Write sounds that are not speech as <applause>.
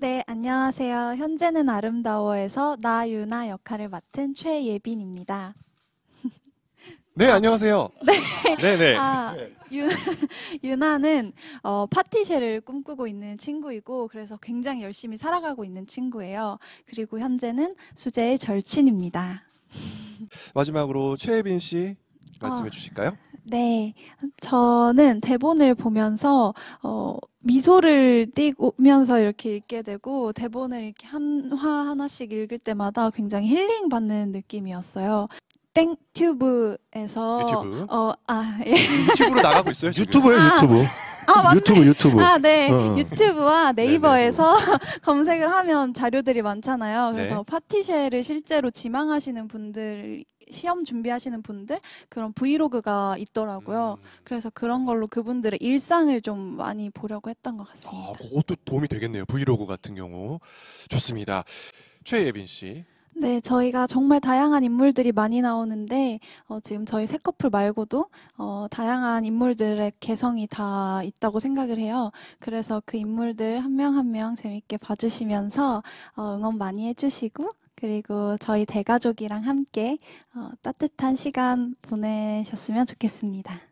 네, 안녕하세요. 현재는 아름다워에서 나유나 역할을 맡은 최예빈입니다. 네, 안녕하세요. <laughs> 네. 네네. 네. 아, 유, 유나는 어, 파티쉐를 꿈꾸고 있는 친구이고, 그래서 굉장히 열심히 살아가고 있는 친구예요. 그리고 현재는 수재의 절친입니다. 마지막으로 최예빈 씨 말씀해 어. 주실까요? 네, 저는 대본을 보면서 어, 미소를 띄우면서 이렇게 읽게 되고 대본을 이렇게 한 화 하나씩 읽을 때마다 굉장히 힐링 받는 느낌이었어요. 땡튜브에서 유튜브? 어, 아, 예. 유튜브로 나가고 있어요. 지금. 유튜브예요, 유튜브. 아, 아, 유튜브 유튜브. 아, 네. 어. 유튜브와 네, 네, 네. 네이버에서 <laughs> 검색을 하면 자료들이 많잖아요. 그래서 네. 파티쉐를 실제로 지망하시는 분들 시험 준비하시는 분들 그런 브이로그가 있더라고요. 음. 그래서 그런 걸로 그분들의 일상을 좀 많이 보려고 했던 것 같습니다. 아, 그것도 도움이 되겠네요. 브이로그 같은 경우. 좋습니다. 최예빈 씨. 네, 저희가 정말 다양한 인물들이 많이 나오는데 어, 지금 저희 새 커플 말고도 어, 다양한 인물들의 개성이 다 있다고 생각을 해요. 그래서 그 인물들 한 명 한 명 재밌게 봐주시면서 어, 응원 많이 해주시고 그리고 저희 대가족이랑 함께 어, 따뜻한 시간 보내셨으면 좋겠습니다.